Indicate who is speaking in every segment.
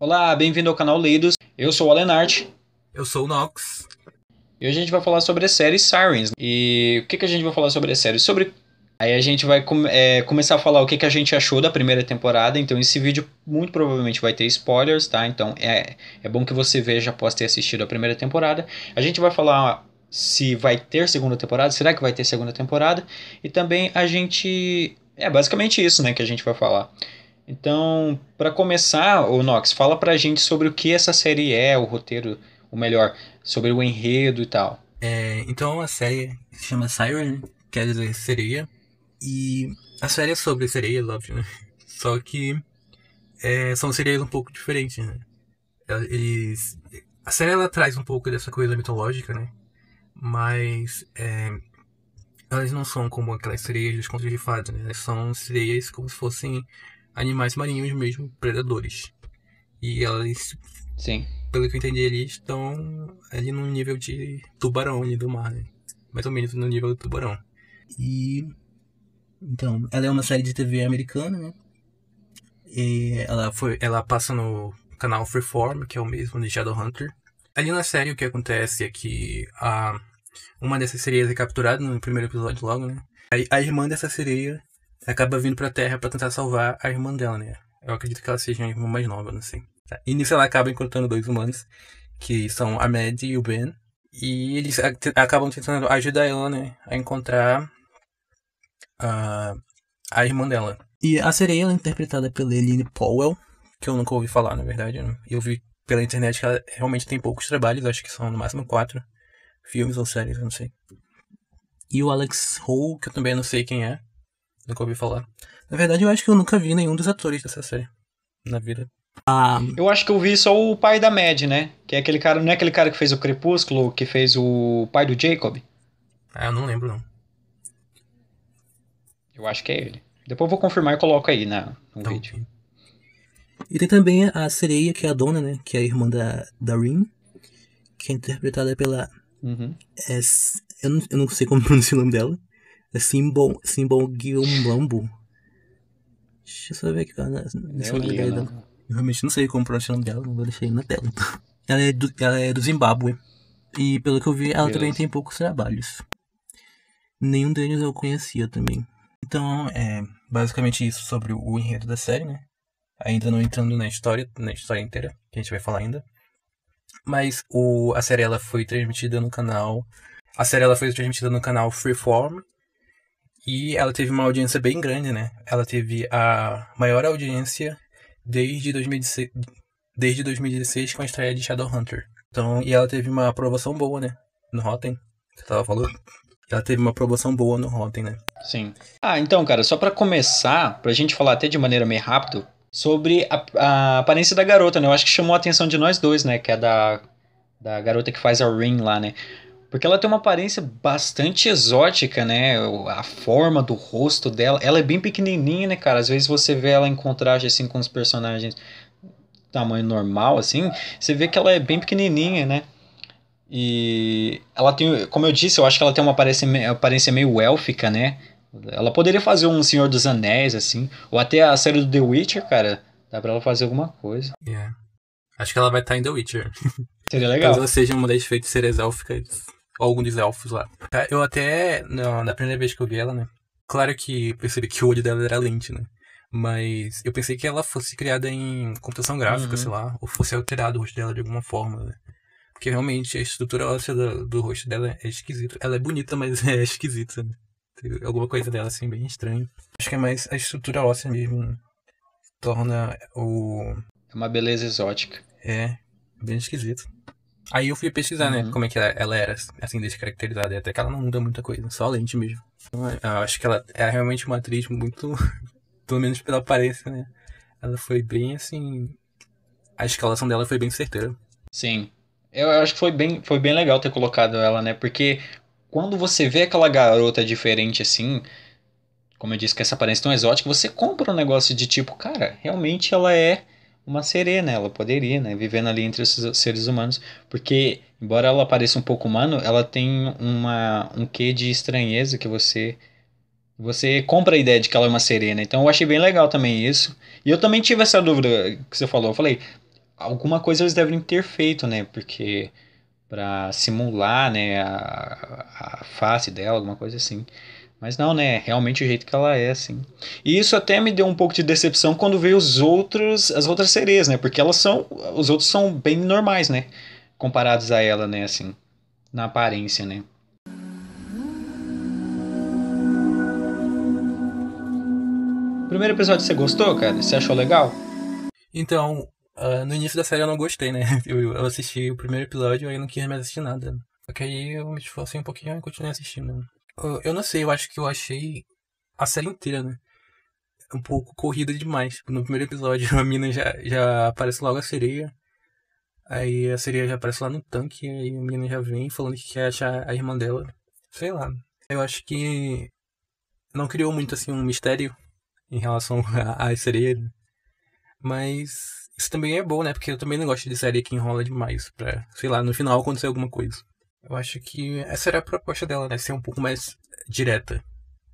Speaker 1: Olá, bem-vindo ao canal Leidos. Eu sou o Alenart. Eu sou o Nox. E hoje a gente vai falar sobre a série Sirens. E o que, que a gente vai falar sobre a série? Sobre. Aí a gente vai com... é, começar a falar o que, que a gente achou da primeira temporada. Então, esse vídeo muito provavelmente vai ter spoilers, tá? Então é, é bom que você veja após ter assistido a primeira temporada. A gente vai falar se vai ter segunda temporada, será que vai ter segunda temporada? E também a gente. É basicamente isso, né, que a gente vai falar. Então, para começar, o Nox, fala pra gente sobre o que essa série é, o roteiro, ou melhor, sobre o enredo e tal.
Speaker 2: É, então a série se chama Siren, quer dizer sereia, e a série é sobre sereias, óbvio, né? Só que é, são sereias um pouco diferentes, né? É, eles, a série ela traz um pouco dessa coisa mitológica, né? Mas é, elas não são como aquelas sereias dos contos de fadas, né? Elas são sereias como se fossem animais marinhos mesmo, predadores. E elas, Sim. pelo que eu entendi, eles estão ali no nível de tubarão ali do mar, né? Mais ou menos no nível do tubarão. E. Então, ela é uma série de TV americana, né? E ela, foi, ela passa no canal Freeform, que é o mesmo de Shadowhunter. Ali na série, o que acontece é que a, uma dessas sereias é capturada no primeiro episódio logo, né? A, a irmã dessa sereia acaba vindo pra Terra para tentar salvar a irmã dela, né? Eu acredito que ela seja a irmã mais nova, não sei. Tá. E nisso ela acaba encontrando dois humanos, que são a Maddie e o Ben. E eles acabam tentando ajudar ela, né? A encontrar a, a irmã dela. E a sereia é interpretada pela Eline Powell, que eu nunca ouvi falar, na verdade. Né? Eu vi pela internet que ela realmente tem poucos trabalhos, acho que são no máximo quatro filmes ou séries, eu não sei. E o Alex Hall, que eu também não sei quem é. Nunca ouvi falar. Na verdade, eu acho que eu nunca vi nenhum dos atores dessa série na vida.
Speaker 1: Ah. Eu acho que eu vi só o pai da Mad, né? Que é aquele cara, não é aquele cara que fez o Crepúsculo, que fez o pai do Jacob?
Speaker 2: Ah, eu não lembro não.
Speaker 1: Eu acho que é ele. Depois eu vou confirmar e coloco aí na, no então, vídeo.
Speaker 2: E tem também a sereia, que é a dona, né? Que é a irmã da, da Rin, que é interpretada pela. Uhum. S, eu, não, eu não sei como pronunciar o nome dela. Simbon, Simbon Guimbambo. Deixa eu saber aqui, cara. É, eu Não. Eu realmente não sei como pronunciar o nome dela, vou deixar aí na tela. Ela é, do, ela é do Zimbábue. E pelo que eu vi, ela também tem poucos trabalhos. Nenhum deles eu conhecia também. Então, é basicamente isso sobre o enredo da série, né? Ainda não entrando na história, na história inteira, que a gente vai falar ainda. Mas o, a série ela foi transmitida no canal. A série ela foi transmitida no canal Freeform e ela teve uma audiência bem grande, né? Ela teve a maior audiência desde 2016, desde 2016 com a estreia de Shadowhunter. Então, e ela teve uma aprovação boa, né? No Rotten. Você tava falando? Ela teve uma aprovação boa no Rotten, né? Sim. Ah,
Speaker 1: então, cara, só para começar, pra gente falar até de maneira meio rápido, sobre a, a, aparência da garota, né? Eu acho que chamou a atenção de nós dois, né? Que é da, da garota que faz a Ring lá, né? Porque ela tem uma aparência bastante exótica, né? A forma do rosto dela. Ela é bem pequenininha, né, cara? Às vezes você vê ela em contraste assim com os personagens tamanho normal, assim. Você vê que ela é bem pequenininha, né? E ela tem, como eu disse, eu acho que ela tem uma aparência, aparência meio élfica, né? Ela poderia fazer um Senhor dos Anéis, assim. Ou até a série do The Witcher, cara. Dá pra ela fazer alguma coisa.
Speaker 2: Yeah. Acho que ela vai estar em The Witcher. Seria legal. Caso ela seja uma das feiticeiras élficas algum dos elfos lá. Tá? Eu até, na, na primeira vez que eu vi ela, né? Claro que percebi que o olho dela era lente, né? Mas eu pensei que ela fosse criada em computação gráfica, uhum. sei lá, ou fosse alterado o rosto dela de alguma forma, né? Porque realmente a estrutura óssea do, do rosto dela é esquisita. Ela é bonita, mas é esquisita, né? Tem alguma coisa dela assim bem estranha. Acho que é mais a estrutura óssea mesmo né? torna o. É uma beleza exótica. É, bem esquisito. Aí eu fui pesquisar, né, uhum. né, como é que ela, era, assim, descaracterizada. até que ela não muda muita coisa, só a lente mesmo. Então, é, eu acho que ela é realmente uma atriz muito. pelo menos pela aparência, né? Ela foi bem, assim.
Speaker 1: A escalação dela foi bem certeira. Sim. Eu acho que foi bem, foi bem legal ter colocado ela, né? Porque quando você vê aquela garota diferente assim, como eu disse, com essa aparência tão exótica, você compra um negócio de tipo, cara, realmente ela é uma sereia, né? Ela poderia, né? Vivendo ali entre esses seres humanos. Porque, embora ela pareça um pouco humano, ela tem uma, um quê de estranheza que você. Você compra a ideia de que ela é uma sereia, né? Então eu achei bem legal também isso. E eu também tive essa dúvida que você falou. Eu falei, alguma coisa eles devem ter feito, né? Porque para simular, né, a, a face dela, alguma coisa assim. Mas não, né? Realmente o jeito que ela é, assim. E isso até me deu um pouco de decepção quando veio os outros, as outras sereias, né? Porque elas são, os outros são bem normais, né? Comparados a ela, né? Assim, na aparência, né?
Speaker 2: Primeiro episódio você gostou, cara? Você achou legal? Então, uh, no início da série eu não gostei, né? Eu, eu assisti o primeiro episódio e aí não quis mais assistir nada. Só que aí eu me esforcei um pouquinho e continuei assistindo eu não sei, eu acho que eu achei a série inteira, né? É um pouco corrida demais. No primeiro episódio, a mina já, já aparece logo a sereia. Aí a sereia já aparece lá no tanque, aí a mina já vem falando que quer achar a irmã dela. Sei lá. Eu acho que não criou muito assim um mistério em relação à sereia. Né? Mas isso também é bom, né? Porque eu também não gosto de série que enrola demais pra, sei lá, no final acontecer alguma coisa. Eu acho que essa era a proposta dela, né? Ser um pouco mais direta.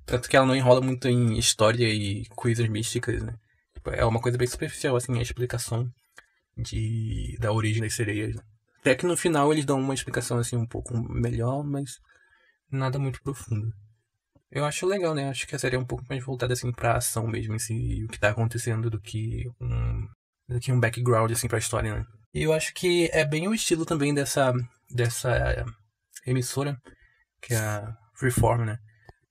Speaker 2: Tanto que ela não enrola muito em história e coisas místicas, né? Tipo, é uma coisa bem superficial, assim, a explicação de da origem das sereias. Né? Até que no final eles dão uma explicação, assim, um pouco melhor, mas nada muito profundo. Eu acho legal, né? Acho que a série é um pouco mais voltada, assim, pra ação mesmo em si, e o que tá acontecendo, do que um, do que um background, assim, pra história, né? E eu acho que é bem o estilo também dessa dessa eh, emissora, que é a Freeform, né?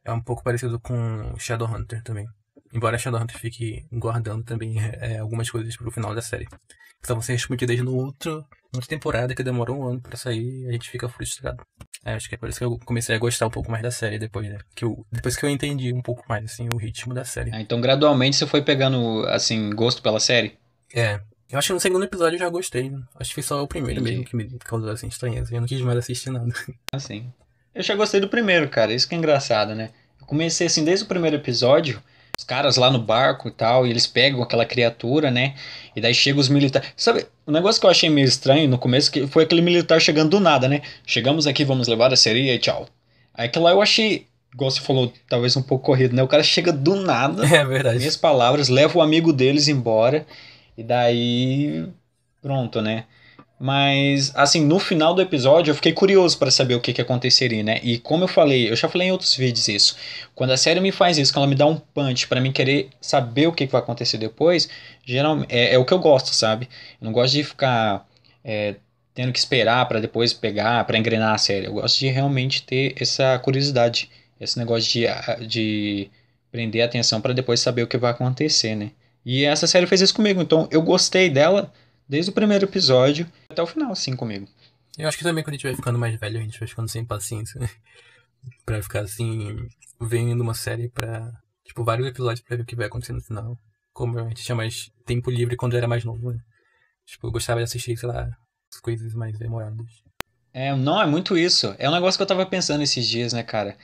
Speaker 2: É um pouco parecido com Shadowhunter também. Embora Shadowhunter fique guardando também é, algumas coisas pro final da série. Precisavam então ser respondidas no outro, outra temporada que demorou um ano para sair e a gente fica frustrado. É, acho que é por isso que eu comecei a gostar um pouco mais da série depois, né? Que eu, depois que eu entendi um pouco mais, assim, o ritmo da série. Ah,
Speaker 1: então gradualmente você foi pegando, assim, gosto pela série?
Speaker 2: É, eu acho que no segundo episódio eu já gostei. Né? Acho que foi só o primeiro Entendi. mesmo que me causou assim estranheza. Eu não quis mais assistir nada. Assim.
Speaker 1: Eu já gostei do primeiro, cara. Isso que é engraçado, né? Eu comecei assim desde o primeiro episódio. Os caras lá no barco e tal, e eles pegam aquela criatura, né? E daí chegam os militares. Sabe, o um negócio que eu achei meio estranho no começo que foi aquele militar chegando do nada, né? Chegamos aqui, vamos levar a sereia e tchau. Aí que lá eu achei igual você falou, talvez um pouco corrido, né? O cara chega do nada, é verdade. minhas palavras, leva o amigo deles embora. E daí. Pronto, né? Mas, assim, no final do episódio eu fiquei curioso para saber o que, que aconteceria, né? E como eu falei, eu já falei em outros vídeos isso. Quando a série me faz isso, que ela me dá um punch para mim querer saber o que, que vai acontecer depois, geralmente é, é, o que eu gosto, sabe? Eu não gosto de ficar é, tendo que esperar para depois pegar, para engrenar a série. Eu gosto de realmente ter essa curiosidade, esse negócio de, de prender a atenção para depois saber o que vai acontecer, né? E essa série fez isso comigo, então eu gostei dela desde o primeiro episódio até o final, assim, comigo.
Speaker 2: Eu acho que também quando a gente vai ficando mais velho, a gente vai ficando sem paciência. Né? pra ficar assim, vendo uma série pra. Tipo, vários episódios pra ver o que vai acontecer no final. Como a gente tinha mais tempo livre quando era mais novo, né? Tipo, eu gostava de assistir, sei lá, as coisas mais demoradas.
Speaker 1: É, não, é muito isso. É um negócio que eu tava pensando esses dias, né, cara?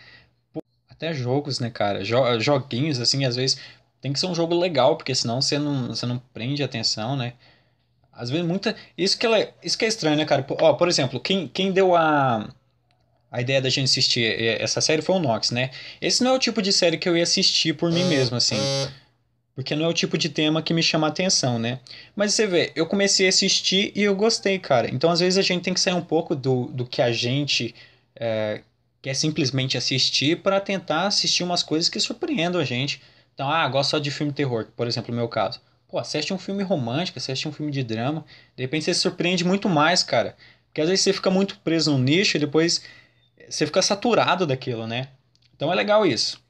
Speaker 1: Até jogos, né, cara? Jo joguinhos, assim, às vezes. Tem que ser um jogo legal, porque senão você não, você não prende atenção, né? Às vezes muita. Isso que, é, isso que é estranho, né, cara? Ó, por exemplo, quem, quem deu a. A ideia da gente assistir é, essa série foi o Nox, né? Esse não é o tipo de série que eu ia assistir por mim mesmo, assim. Porque não é o tipo de tema que me chama a atenção, né? Mas você vê, eu comecei a assistir e eu gostei, cara. Então, às vezes, a gente tem que sair um pouco do, do que a gente é, quer simplesmente assistir para tentar assistir umas coisas que surpreendam a gente. Então, ah, gosto só de filme terror, por exemplo, no meu caso. Pô, assiste um filme romântico, assiste um filme de drama. De repente você se surpreende muito mais, cara. Porque às vezes você fica muito preso no nicho e depois você fica saturado daquilo, né? Então é legal isso.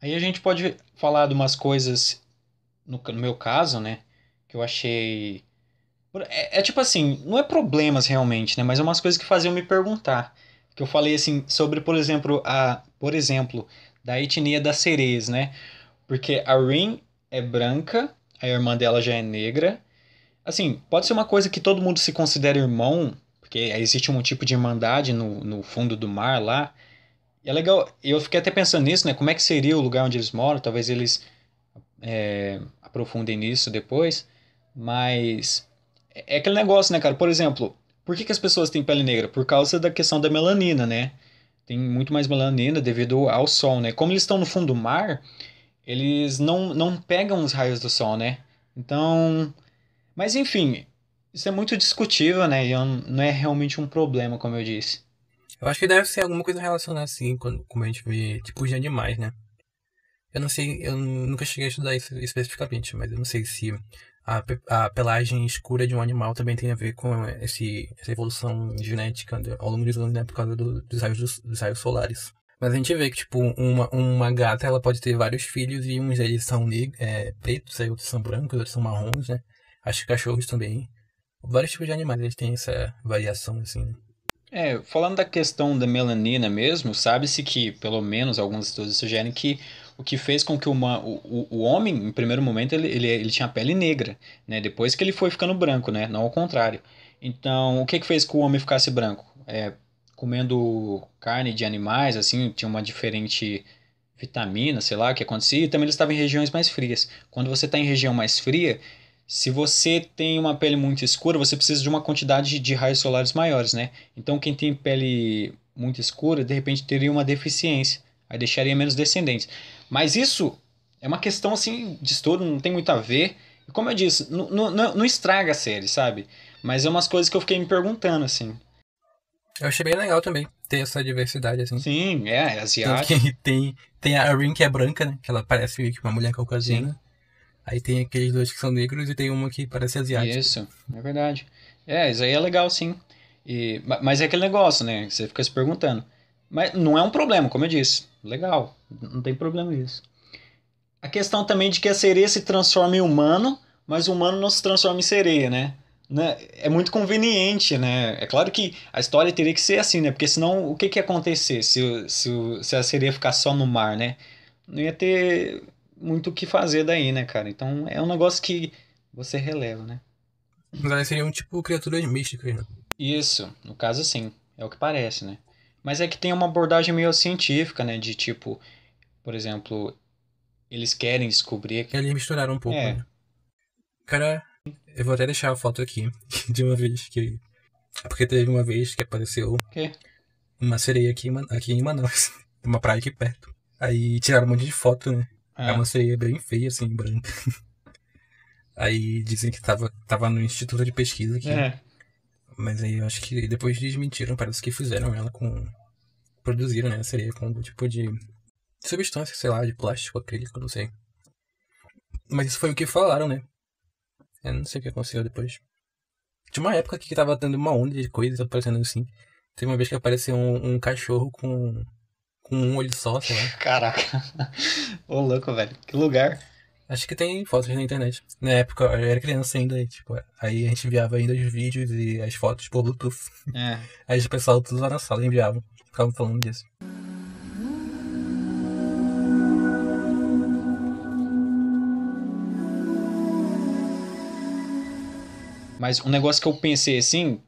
Speaker 1: Aí a gente pode falar de umas coisas, no, no meu caso, né? Que eu achei é, é, tipo assim, não é problemas realmente, né? Mas é umas coisas que faziam me perguntar. Que eu falei assim, sobre, por exemplo, a. Por exemplo, da etnia da Cerez, né? Porque a Rin é branca, a irmã dela já é negra. Assim, pode ser uma coisa que todo mundo se considera irmão, porque existe um tipo de irmandade no, no fundo do mar lá. E é legal, eu fiquei até pensando nisso, né? Como é que seria o lugar onde eles moram? Talvez eles é, aprofundem nisso depois. Mas é aquele negócio, né, cara? Por exemplo, por que, que as pessoas têm pele negra? Por causa da questão da melanina, né? Tem muito mais melanina devido ao sol, né? Como eles estão no fundo do mar, eles não, não pegam os raios do sol, né? Então. Mas enfim, isso é
Speaker 2: muito discutível, né? E não é realmente um problema, como eu disse. Eu acho que deve ser alguma coisa relacionada assim, quando, como a gente vê tipos de animais, né? Eu não sei, eu nunca cheguei a estudar isso especificamente, mas eu não sei se a, a pelagem escura de um animal também tem a ver com esse, essa evolução genética ao longo dos anos, né, por causa do, dos, raios, dos, raios solares. Mas a gente vê que, tipo, uma, uma gata, ela pode ter vários filhos e uns eles são é, pretos, aí outros são brancos, outros são marrons, né? Acho que cachorros também. Vários tipos de animais, eles têm essa variação, assim,
Speaker 1: É, falando da questão da melanina mesmo, sabe-se que, pelo menos, alguns estudos sugerem que o que fez com que uma, o, o homem, em primeiro momento, ele, ele, ele tinha pele negra, né? Depois que ele foi ficando branco, né? Não ao contrário. Então, o que, que fez que o homem ficasse branco? É, comendo carne de animais, assim, tinha uma diferente vitamina, sei lá, que acontecia. E também ele estava em regiões mais frias. Quando você está em região mais fria, se você tem uma pele muito escura, você precisa de uma quantidade de raios solares maiores, né? Então, quem tem pele muito escura, de repente teria uma deficiência, aí deixaria menos descendentes. Mas isso é uma questão assim de estudo, não tem muito a ver. E como eu disse, não, não, não estraga a série, sabe? Mas é umas coisas que eu fiquei me perguntando, assim.
Speaker 2: Eu achei bem legal também ter essa diversidade, assim. Sim, é, é asiático. Tem, tem, tem a Rin que é branca, né? Que ela parece meio que uma mulher caucasiana. Aí tem aqueles dois que são negros e tem uma que parece asiática. Isso, é verdade.
Speaker 1: É, isso aí é legal, sim. E, mas é aquele negócio, né? Você fica se perguntando. Mas não é um problema, como eu disse. Legal, não tem problema isso. A questão também de que a sereia se transforma em humano, mas o humano não se transforma em sereia, né? né? é muito conveniente, né? É claro que a história teria que ser assim, né? Porque senão o que, que ia acontecer se, se, se a sereia ficar só no mar, né? Não ia ter muito o que fazer daí, né, cara? Então é um negócio que você releva, né?
Speaker 2: Mas seria um tipo criatura mística, né?
Speaker 1: Isso, no caso sim, é o que parece, né? Mas é que tem uma abordagem meio científica, né? De tipo, por exemplo, eles querem descobrir.
Speaker 2: Eles misturaram um pouco. É. Né? Cara, eu vou até deixar a foto aqui de uma vez que. Porque teve uma vez que apareceu que? uma sereia aqui, aqui em Manaus, uma praia aqui perto. Aí tiraram um monte de foto, né? É, é uma sereia bem feia, assim, branca. Aí dizem que tava, tava no Instituto de Pesquisa aqui. É. Mas aí eu acho que depois desmentiram, parece que fizeram ela com. Produziram, né? Seria com algum tipo de substância, sei lá, de plástico, acrílico, não sei. Mas isso foi o que falaram, né? Eu não sei o que aconteceu depois. Tinha uma época que tava tendo uma onda de coisas aparecendo assim. Teve uma vez que apareceu um, um cachorro com, com um olho só, sei lá. Caraca. Ô louco, velho. Que lugar. Acho que tem fotos na internet. Na época eu era criança ainda, e, tipo, aí a gente enviava ainda os vídeos e as fotos por Bluetooth. É. Aí o pessoal tudo lá na sala enviava. ficava falando disso.
Speaker 1: Mas um negócio que eu pensei assim,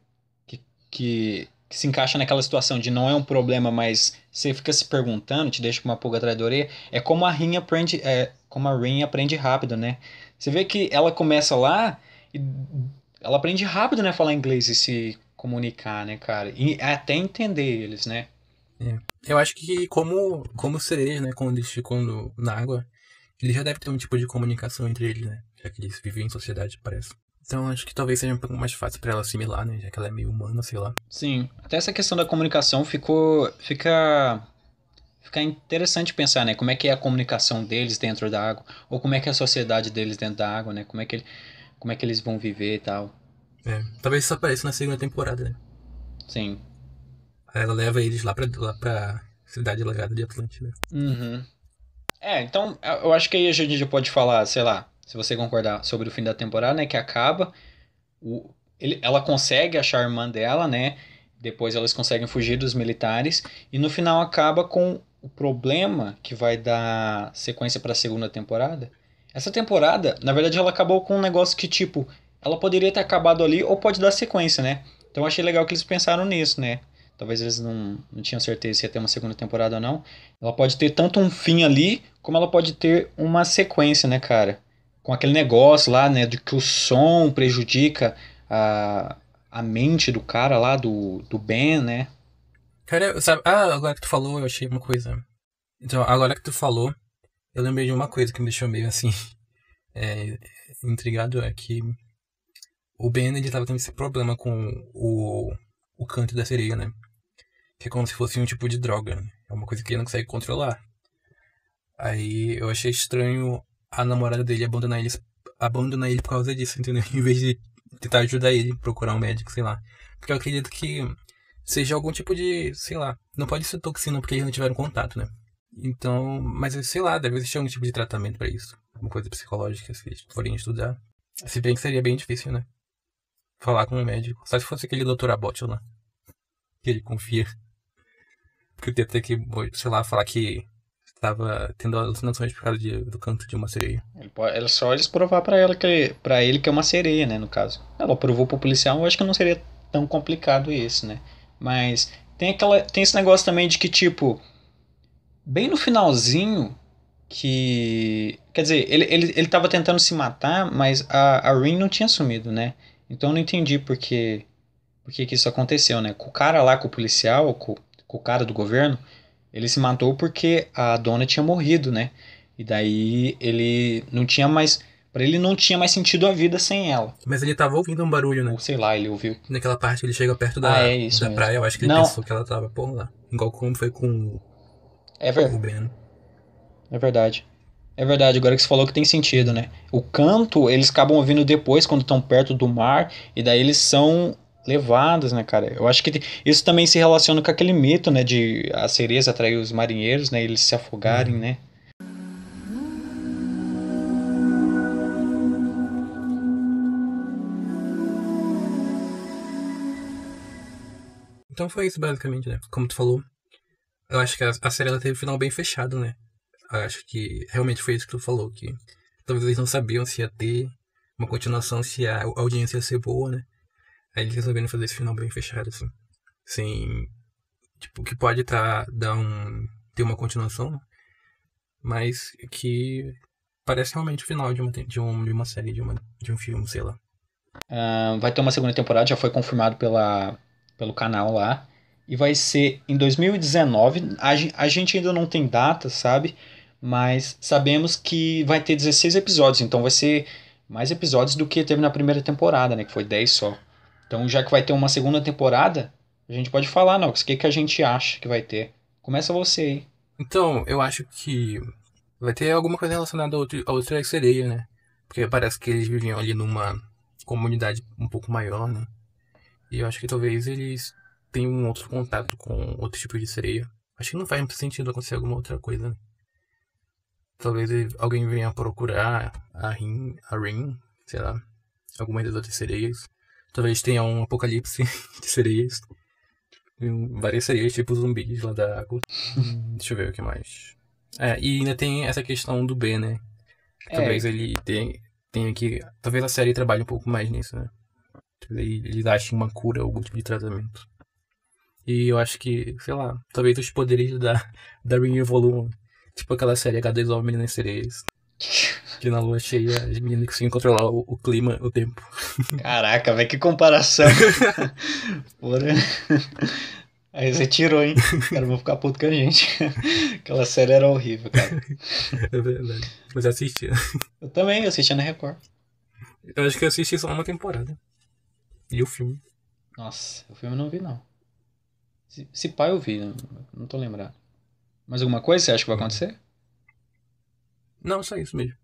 Speaker 1: que, que, que, se encaixa naquela situação de não é um problema, mas você fica se perguntando, te deixa com uma pulga atrás da orelha, é como a Rinha aprende, é, como a Rain aprende rápido, né? Você vê que ela começa lá e ela aprende rápido, né? Falar inglês e se comunicar, né, cara? E até entender eles, né?
Speaker 2: É. Eu acho que como, como sereias, né? Quando eles ficam na água, eles já devem ter um tipo de comunicação entre eles, né? Já que eles vivem em sociedade, parece. Então acho que talvez seja um pouco mais fácil para ela assimilar, né? Já que ela é meio humana, sei lá.
Speaker 1: Sim. Até essa questão da comunicação ficou. fica fica interessante pensar, né? Como é que é a comunicação deles dentro da água, ou como é que é a sociedade deles dentro da água, né? Como é que, ele, como é que eles vão viver e tal.
Speaker 2: É, talvez isso apareça na segunda temporada, né? Sim. Ela leva eles lá pra, lá pra cidade lagada de Atlântida. Uhum.
Speaker 1: É, então eu acho que aí a gente pode falar, sei lá, se você concordar, sobre o fim da temporada, né? Que acaba. O, ele, ela consegue achar a irmã dela, né? Depois elas conseguem fugir dos militares. E no final acaba com o problema que vai dar sequência para a segunda temporada. Essa temporada, na verdade, ela acabou com um negócio que, tipo, ela poderia ter acabado ali ou pode dar sequência, né? Então eu achei legal que eles pensaram nisso, né? Talvez eles não, não tinham certeza se ia ter uma segunda temporada ou não. Ela pode ter tanto um fim ali, como ela pode ter uma sequência, né, cara? Com aquele negócio lá, né, de que o som prejudica a, a mente do cara lá, do, do Ben, né?
Speaker 2: Cara, é, sabe, ah, agora que tu falou, eu achei uma coisa. Então, agora que tu falou, eu lembrei de uma coisa que me deixou meio assim. É, intrigado é que o Ben ele tava tendo esse problema com o, o canto da sereia, né? Que é como se fosse um tipo de droga, né? É uma coisa que ele não consegue controlar. Aí eu achei estranho a namorada dele abandonar ele, abandonar ele por causa disso, entendeu? Em vez de tentar ajudar ele, procurar um médico, sei lá. Porque eu acredito que seja algum tipo de, sei lá, não pode ser toxina porque eles não tiveram contato, né? Então, mas sei lá, deve existir algum tipo de tratamento para isso, alguma coisa psicológica se eles forem estudar. Se bem que seria bem difícil, né? Falar com um médico, só se fosse aquele doutor Abbott lá, que ele confia. Porque eu ter que, sei lá, falar que estava tendo alucinações por causa de, do canto de uma sereia.
Speaker 1: Ele pode, é só eles provar para ela que para ele que é uma sereia, né, no caso. Ela provou pro policial, eu acho que não seria tão complicado isso, né? Mas tem aquela tem esse negócio também de que tipo bem no finalzinho que quer dizer, ele ele ele tava tentando se matar, mas a a Rin não tinha sumido, né? Então eu não entendi porque porque que isso aconteceu, né? Com o cara lá com o policial, com, com o cara do governo, ele se matou porque a dona tinha morrido, né? E daí ele não tinha mais Pra ele não tinha mais sentido a vida sem ela.
Speaker 2: Mas ele tava ouvindo um barulho, né? Ou sei lá, ele ouviu. Naquela parte ele chega perto da, ah, é da praia, eu acho que ele não. pensou que ela tava por lá. Igual como foi com é ver... o Ben. Né?
Speaker 1: É verdade. É verdade, agora que você falou que tem sentido, né? O canto, eles acabam ouvindo depois, quando estão perto do mar, e daí eles são levados, né, cara? Eu acho que isso também se relaciona com aquele mito, né, de a cereza atrair os marinheiros, né, eles se afogarem, uhum. né?
Speaker 2: Então foi isso basicamente, né? Como tu falou. Eu acho que a, a série ela teve um final bem fechado, né? Eu acho que realmente foi isso que tu falou, que talvez eles não sabiam se ia ter uma continuação, se a audiência ia ser boa, né? Aí eles resolveram fazer esse final bem fechado, assim. Sem. Tipo, que pode tá, dar um. ter uma continuação, né? Mas que parece realmente o final de uma, de uma, de uma série, de, uma, de um filme, sei lá.
Speaker 1: Uh, vai ter uma segunda temporada, já foi confirmado pela pelo canal lá. E vai ser em 2019. A, a gente ainda não tem data, sabe? Mas sabemos que vai ter 16 episódios, então vai ser mais episódios do que teve na primeira temporada, né? Que foi 10 só. Então, já que vai ter uma segunda temporada, a gente pode falar, Nox, o que, que a gente acha que vai ter?
Speaker 2: Começa você aí. Então, eu acho que vai ter alguma coisa relacionada ao, ao Sereia, né? Porque parece que eles viviam ali numa comunidade um pouco maior, né? E eu acho que talvez eles tenham um outro contato com outro tipo de sereia. Acho que não faz muito sentido acontecer alguma outra coisa, né? Talvez alguém venha procurar a Rin, a Rin, sei lá, alguma das outras sereias. Talvez tenha um apocalipse de sereias. Várias sereias, tipo zumbis lá da água. Uhum. Deixa eu ver o que mais. É, e ainda tem essa questão do B, né? É. Talvez é. ele tenha, tenha que. Talvez a série trabalhe um pouco mais nisso, né? eles achem uma cura, algum tipo de tratamento. E eu acho que, sei lá, talvez os poderes da, da Renew Volume, tipo aquela série H2O Meninas Sereias, que na lua cheia as meninas conseguem controlar o, o clima, o tempo.
Speaker 1: Caraca, velho, que comparação. Porra. Aí você tirou, hein? Cara, vão ficar puto com a gente. Aquela série era horrível, cara. É verdade. Você assistia. Eu também, eu assistia na Record. Eu acho que eu assisti só uma temporada. E o filme? Nossa, o filme eu não vi, não. Se, se eu vi, não, né? não tô lembrado. Mas alguma coisa você acha que vai acontecer? Não, só isso mesmo.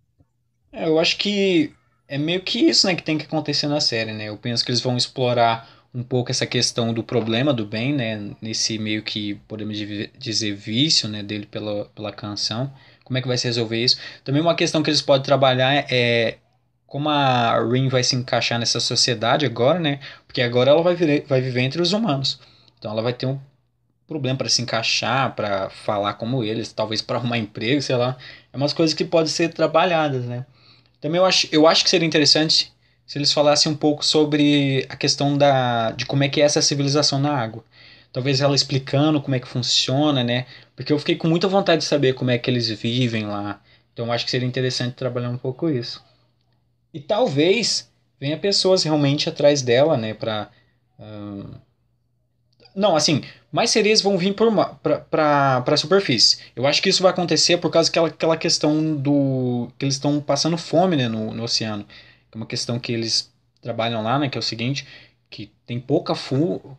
Speaker 1: É, eu acho que é meio que isso, né, que tem que acontecer na série, né? Eu penso que eles vão explorar um pouco essa questão do problema do bem, né? Nesse meio que podemos dizer vício, né, dele pela, pela canção. Como é que vai se resolver isso? Também uma questão que eles podem trabalhar é como a Rin vai se encaixar nessa sociedade agora, né? Porque agora ela vai, vir, vai viver entre os humanos. Então ela vai ter um problema para se encaixar, para falar como eles, talvez para arrumar emprego, sei lá. É umas coisas que podem ser trabalhadas, né? Também eu acho, eu acho que seria interessante se eles falassem um pouco sobre a questão da, de como é que é essa civilização na água. Talvez ela explicando como é que funciona, né? Porque eu fiquei com muita vontade de saber como é que eles vivem lá. Então eu acho que seria interessante trabalhar um pouco isso. E talvez venha pessoas realmente atrás dela, né? para hum... Não, assim, mais sereias vão vir para a superfície. Eu acho que isso vai acontecer por causa daquela aquela questão do. que eles estão passando fome né, no, no oceano. É uma questão que eles trabalham lá, né? Que é o seguinte: que tem pouca fu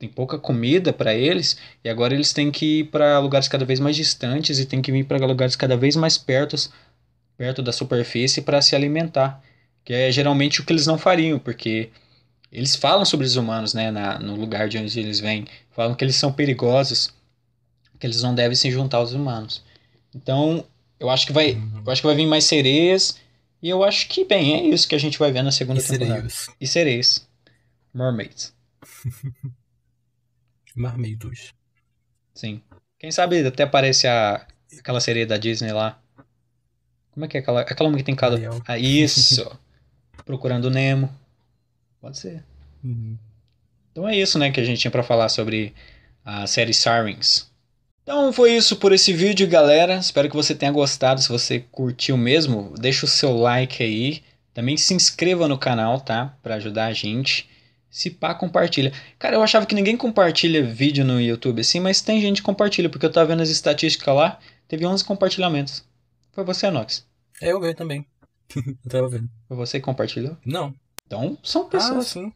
Speaker 1: tem pouca comida para eles e agora eles têm que ir para lugares cada vez mais distantes e tem que vir para lugares cada vez mais perto perto da superfície para se alimentar, que é geralmente o que eles não fariam, porque eles falam sobre os humanos, né, na, no lugar de onde eles vêm, falam que eles são perigosos, que eles não devem se juntar aos humanos. Então, eu acho que vai, uhum. eu acho que vai vir mais sereias, e eu acho que bem, é isso que a gente vai ver na segunda e temporada. E sereias. Mermaids.
Speaker 2: Mermaidos.
Speaker 1: Sim. Quem sabe até aparece a, aquela sereia da Disney lá, como é que é aquela, aquela uma que tem cada. Ah, isso! Procurando Nemo. Pode ser. Uhum. Então é isso, né, que a gente tinha para falar sobre a série Sirens. Então foi isso por esse vídeo, galera. Espero que você tenha gostado. Se você curtiu mesmo, deixa o seu like aí. Também se inscreva no canal, tá? Para ajudar a gente. Se pá, compartilha. Cara, eu achava que ninguém compartilha vídeo no YouTube assim, mas tem gente que compartilha, porque eu tava vendo as estatísticas lá, teve 11 compartilhamentos. Foi você, Anox
Speaker 2: É, eu ganhei também.
Speaker 1: eu tava vendo. Foi você que compartilhou? Não. Então,
Speaker 2: são pessoas. Ah, sim.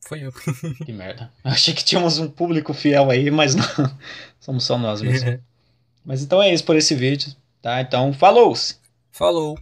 Speaker 2: Foi eu. que merda.
Speaker 1: Achei que tínhamos um público fiel aí, mas não. Somos só nós mesmos. mas então é isso por esse vídeo, tá? Então, falou! -se. Falou!